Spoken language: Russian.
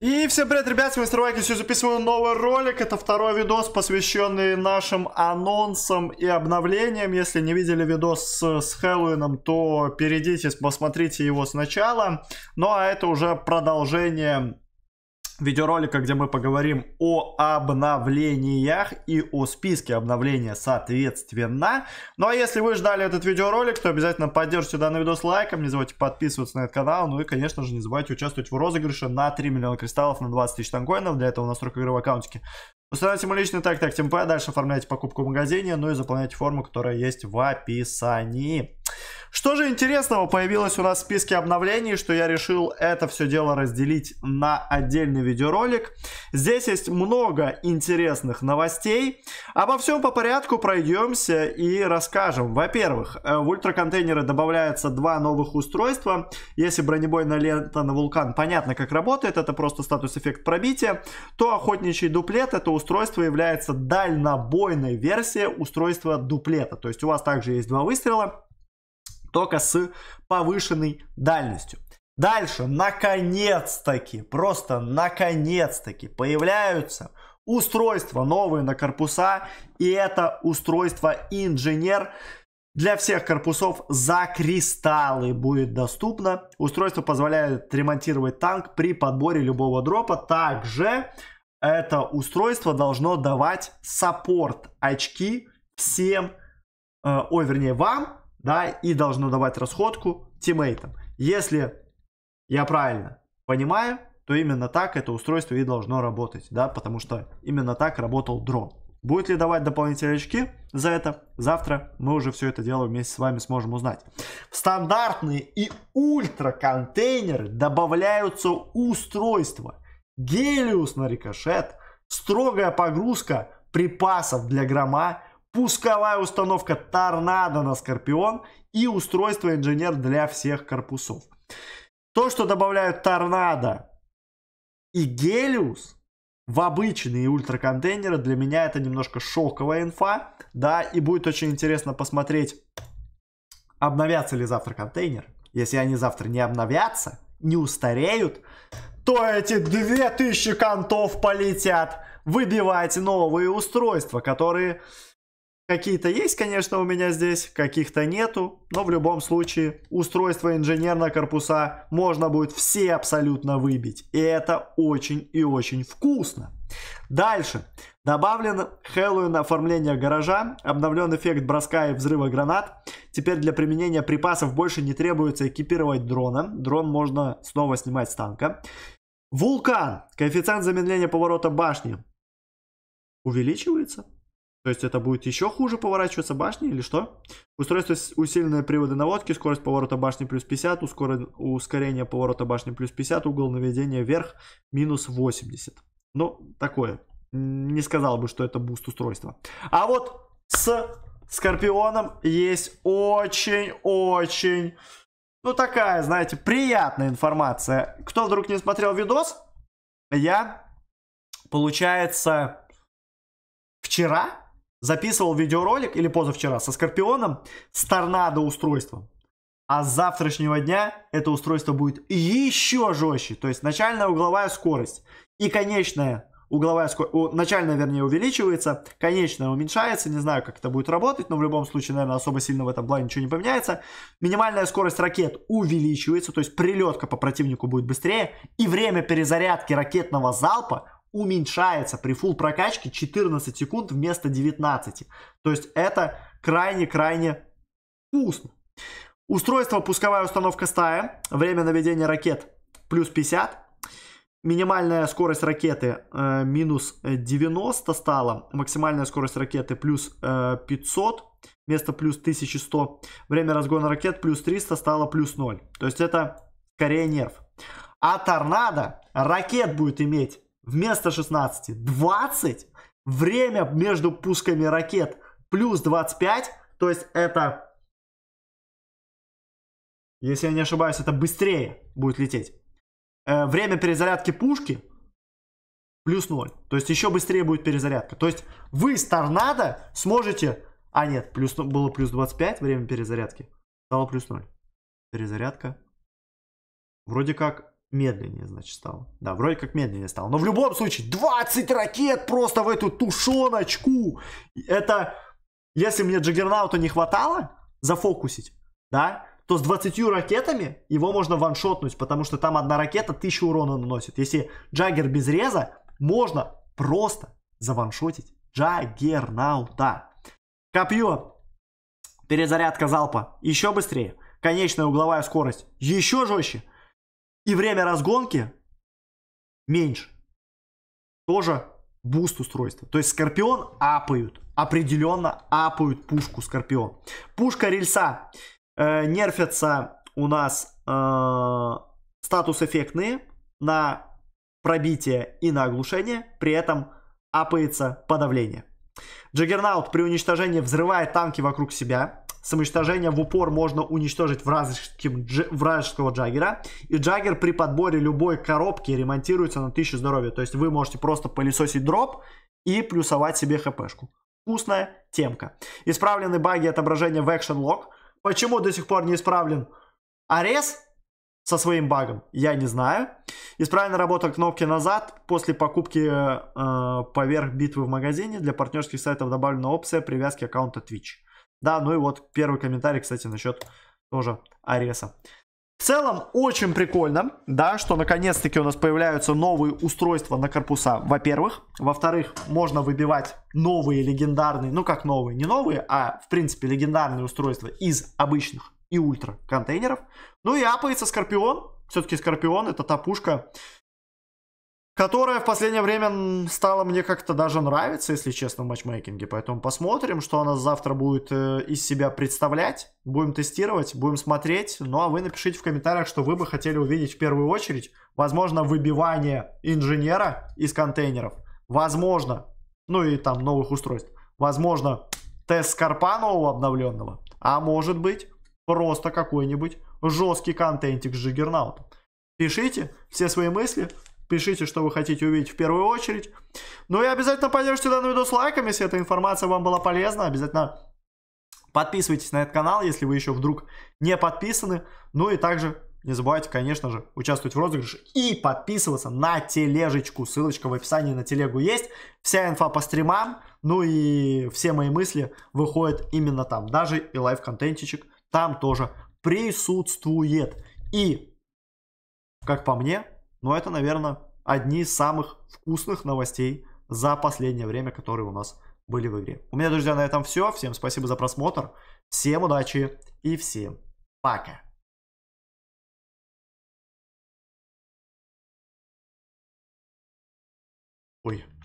И всем привет, ребят, с вами Мистер Вайкин, сегодня записываю новый ролик, это второй видос, посвященный нашим анонсам и обновлениям, если не видели видос с, с Хэллоуином, то перейдите, посмотрите его сначала, ну а это уже продолжение видеоролика, где мы поговорим о обновлениях и о списке обновления соответственно. Ну а если вы ждали этот видеоролик, то обязательно поддержите данный видос лайком, не забывайте подписываться на этот канал, ну и конечно же не забывайте участвовать в розыгрыше на 3 миллиона кристаллов на 20 тысяч тангоинов, для этого у нас игры в аккаунтике. Устанавливайте мой личный так так ТМП, дальше оформляйте покупку в магазине, ну и заполняйте форму, которая есть в описании. Что же интересного появилось у нас в списке обновлений, что я решил это все дело разделить на отдельный видеоролик. Здесь есть много интересных новостей. Обо всем по порядку пройдемся и расскажем. Во-первых, э, в ультраконтейнеры добавляются два новых устройства. Если бронебойная лента на вулкан понятно как работает, это просто статус-эффект пробития, то охотничий дуплет это устройство является дальнобойной версией устройства дуплета. То есть у вас также есть два выстрела только с повышенной дальностью. Дальше, наконец-таки, просто наконец-таки появляются устройства новые на корпуса, и это устройство инженер для всех корпусов за кристаллы будет доступно. Устройство позволяет ремонтировать танк при подборе любого дропа. Также это устройство должно давать саппорт очки всем, э, ой, вернее, вам да, и должно давать расходку тиммейтам. Если я правильно понимаю, то именно так это устройство и должно работать, да, потому что именно так работал дрон. Будет ли давать дополнительные очки за это? Завтра мы уже все это дело вместе с вами сможем узнать. В стандартные и ультра контейнеры добавляются устройства. Гелиус на рикошет, строгая погрузка припасов для грома, пусковая установка «Торнадо» на «Скорпион» и устройство «Инженер» для всех корпусов. То, что добавляют «Торнадо» и «Гелиус», в обычные ультраконтейнеры для меня это немножко шоковая инфа, да, и будет очень интересно посмотреть, обновятся ли завтра контейнер. Если они завтра не обновятся, не устареют, то эти 2000 контов полетят выбивать новые устройства, которые Какие-то есть, конечно, у меня здесь, каких-то нету, но в любом случае устройство инженерного корпуса можно будет все абсолютно выбить. И это очень и очень вкусно. Дальше. добавлено Хэллоуин оформление гаража, обновлен эффект броска и взрыва гранат. Теперь для применения припасов больше не требуется экипировать дрона. Дрон можно снова снимать с танка. Вулкан. Коэффициент замедления поворота башни увеличивается. То есть это будет еще хуже поворачиваться башни или что? Устройство усиленные приводы наводки, скорость поворота башни плюс 50, ускорен, ускорение поворота башни плюс 50, угол наведения вверх минус 80. Ну, такое. Не сказал бы, что это буст устройства. А вот с Скорпионом есть очень-очень, ну такая, знаете, приятная информация. Кто вдруг не смотрел видос, я, получается, вчера записывал видеоролик или позавчера со Скорпионом с торнадо устройством. А с завтрашнего дня это устройство будет еще жестче. То есть начальная угловая скорость и конечная угловая скорость, начальная, вернее, увеличивается, конечная уменьшается, не знаю, как это будет работать, но в любом случае, наверное, особо сильно в этом плане ничего не поменяется. Минимальная скорость ракет увеличивается, то есть прилетка по противнику будет быстрее, и время перезарядки ракетного залпа уменьшается при full прокачке 14 секунд вместо 19. То есть это крайне-крайне вкусно. Устройство пусковая установка стая. Время наведения ракет плюс 50. Минимальная скорость ракеты э, минус 90 стала. Максимальная скорость ракеты плюс э, 500 вместо плюс 1100. Время разгона ракет плюс 300 стало плюс 0. То есть это скорее нерв. А торнадо ракет будет иметь вместо 16 20, время между пусками ракет плюс 25, то есть это, если я не ошибаюсь, это быстрее будет лететь. Э, время перезарядки пушки плюс 0, то есть еще быстрее будет перезарядка. То есть вы с торнадо сможете, а нет, плюс, было плюс 25 время перезарядки, стало плюс 0. Перезарядка. Вроде как Медленнее, значит, стал. Да, вроде как медленнее стал. Но в любом случае, 20 ракет просто в эту тушеночку. Это, если мне Джаггернаута не хватало зафокусить, да, то с 20 ракетами его можно ваншотнуть, потому что там одна ракета 1000 урона наносит. Если Джаггер без реза, можно просто заваншотить Джаггернаута. Копье. Перезарядка залпа. Еще быстрее. Конечная угловая скорость. Еще жестче. И время разгонки меньше. Тоже буст устройства. То есть Скорпион апают. Определенно апают пушку Скорпион. Пушка рельса. Э, нерфятся у нас э, статус эффектные на пробитие и на оглушение. При этом апается подавление. Джаггернаут при уничтожении взрывает танки вокруг себя самоуничтожения в упор можно уничтожить вражеским, дж... вражеского джаггера. И джаггер при подборе любой коробки ремонтируется на 1000 здоровья. То есть вы можете просто пылесосить дроп и плюсовать себе хпшку. Вкусная темка. Исправлены баги отображения в Action Log. Почему до сих пор не исправлен Арес со своим багом? Я не знаю. Исправлена работа кнопки назад. После покупки э, э поверх битвы в магазине для партнерских сайтов добавлена опция привязки аккаунта Twitch. Да, ну и вот первый комментарий, кстати, насчет тоже Ареса. В целом, очень прикольно, да, что наконец-таки у нас появляются новые устройства на корпуса, во-первых. Во-вторых, можно выбивать новые легендарные, ну как новые, не новые, а в принципе легендарные устройства из обычных и ультра контейнеров. Ну и апается Скорпион. Все-таки Скорпион это та пушка, которая в последнее время стала мне как-то даже нравиться, если честно, в матчмейкинге. Поэтому посмотрим, что она завтра будет э, из себя представлять. Будем тестировать, будем смотреть. Ну а вы напишите в комментариях, что вы бы хотели увидеть в первую очередь. Возможно, выбивание инженера из контейнеров. Возможно, ну и там новых устройств. Возможно, тест скорпа нового обновленного. А может быть, просто какой-нибудь жесткий контентик с Жигернаутом. Пишите все свои мысли, Пишите, что вы хотите увидеть в первую очередь. Ну и обязательно поддержите данный видос лайком, если эта информация вам была полезна. Обязательно подписывайтесь на этот канал, если вы еще вдруг не подписаны. Ну и также не забывайте, конечно же, участвовать в розыгрыше и подписываться на тележечку. Ссылочка в описании на телегу есть. Вся инфа по стримам, ну и все мои мысли выходят именно там. Даже и лайв-контентичек там тоже присутствует. И, как по мне, но это, наверное, одни из самых вкусных новостей за последнее время, которые у нас были в игре. У меня, друзья, на этом все. Всем спасибо за просмотр. Всем удачи и всем пока. Ой.